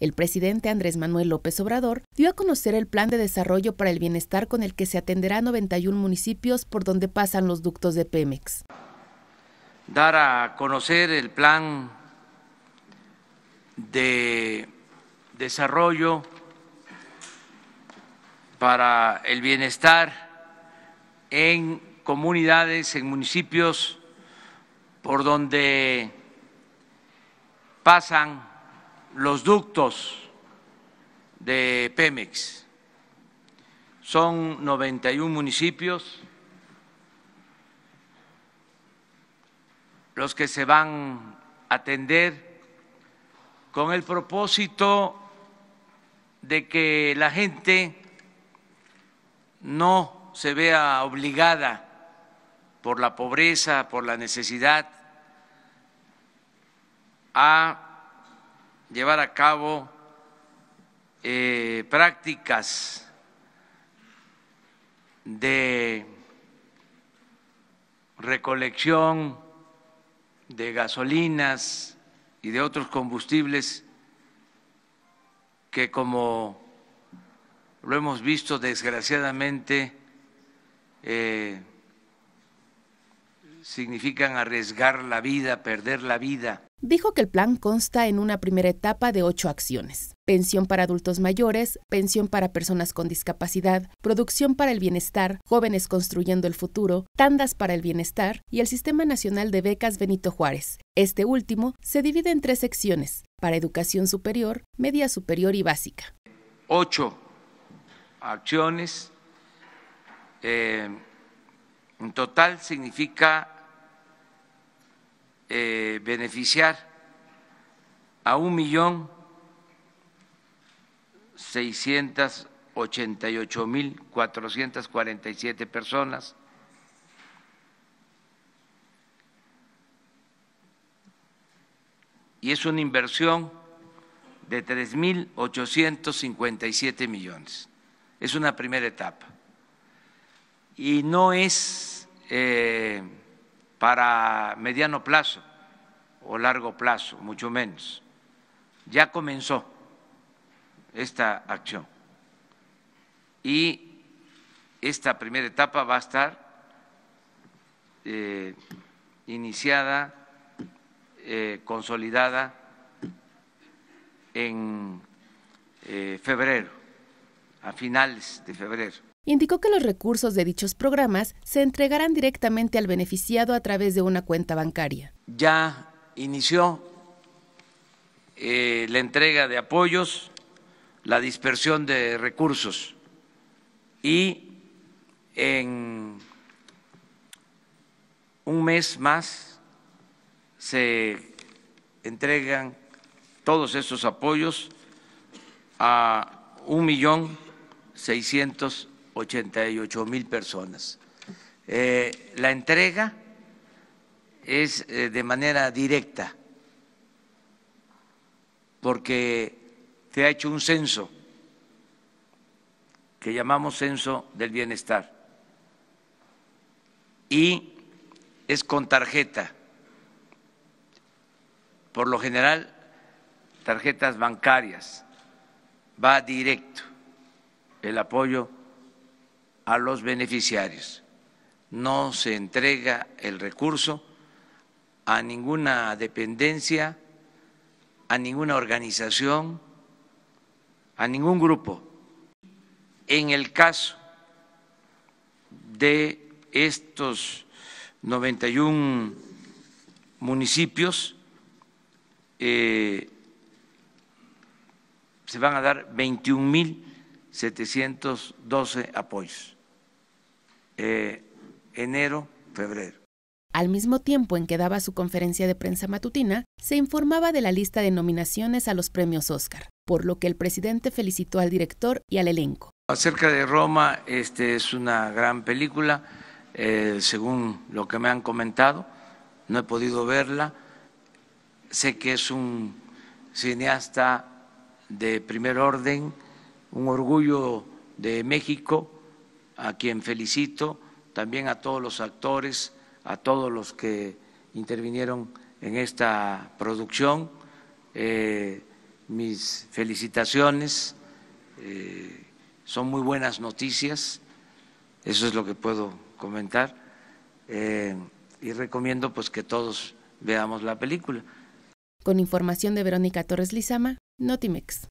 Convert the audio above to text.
El presidente Andrés Manuel López Obrador dio a conocer el plan de desarrollo para el bienestar con el que se atenderá a 91 municipios por donde pasan los ductos de Pemex. Dar a conocer el plan de desarrollo para el bienestar en comunidades, en municipios por donde pasan los ductos de Pemex. Son 91 municipios los que se van a atender con el propósito de que la gente no se vea obligada por la pobreza, por la necesidad, a llevar a cabo eh, prácticas de recolección de gasolinas y de otros combustibles que como lo hemos visto desgraciadamente eh, significan arriesgar la vida, perder la vida. Dijo que el plan consta en una primera etapa de ocho acciones. Pensión para adultos mayores, pensión para personas con discapacidad, producción para el bienestar, jóvenes construyendo el futuro, tandas para el bienestar y el Sistema Nacional de Becas Benito Juárez. Este último se divide en tres secciones, para educación superior, media superior y básica. Ocho acciones, eh, en total significa eh, beneficiar a un millón seiscientos ochenta y ocho mil cuatrocientos cuarenta y siete personas. Y es una inversión de tres mil ochocientos cincuenta y siete millones. Es una primera etapa. Y no es eh, para mediano plazo o largo plazo, mucho menos. Ya comenzó esta acción y esta primera etapa va a estar eh, iniciada, eh, consolidada en eh, febrero, a finales de febrero indicó que los recursos de dichos programas se entregarán directamente al beneficiado a través de una cuenta bancaria. Ya inició eh, la entrega de apoyos, la dispersión de recursos y en un mes más se entregan todos esos apoyos a un millón seiscientos 88 mil personas. Eh, la entrega es eh, de manera directa, porque se ha hecho un censo que llamamos censo del bienestar y es con tarjeta. Por lo general, tarjetas bancarias, va directo el apoyo a los beneficiarios. No se entrega el recurso a ninguna dependencia, a ninguna organización, a ningún grupo. En el caso de estos 91 municipios, eh, se van a dar 21.712 apoyos. Eh, enero, febrero. Al mismo tiempo en que daba su conferencia de prensa matutina, se informaba de la lista de nominaciones a los premios Oscar, por lo que el presidente felicitó al director y al elenco. Acerca de Roma, este es una gran película, eh, según lo que me han comentado, no he podido verla, sé que es un cineasta de primer orden, un orgullo de México a quien felicito, también a todos los actores, a todos los que intervinieron en esta producción. Eh, mis felicitaciones, eh, son muy buenas noticias, eso es lo que puedo comentar, eh, y recomiendo pues que todos veamos la película. Con información de Verónica Torres Lizama, Notimex.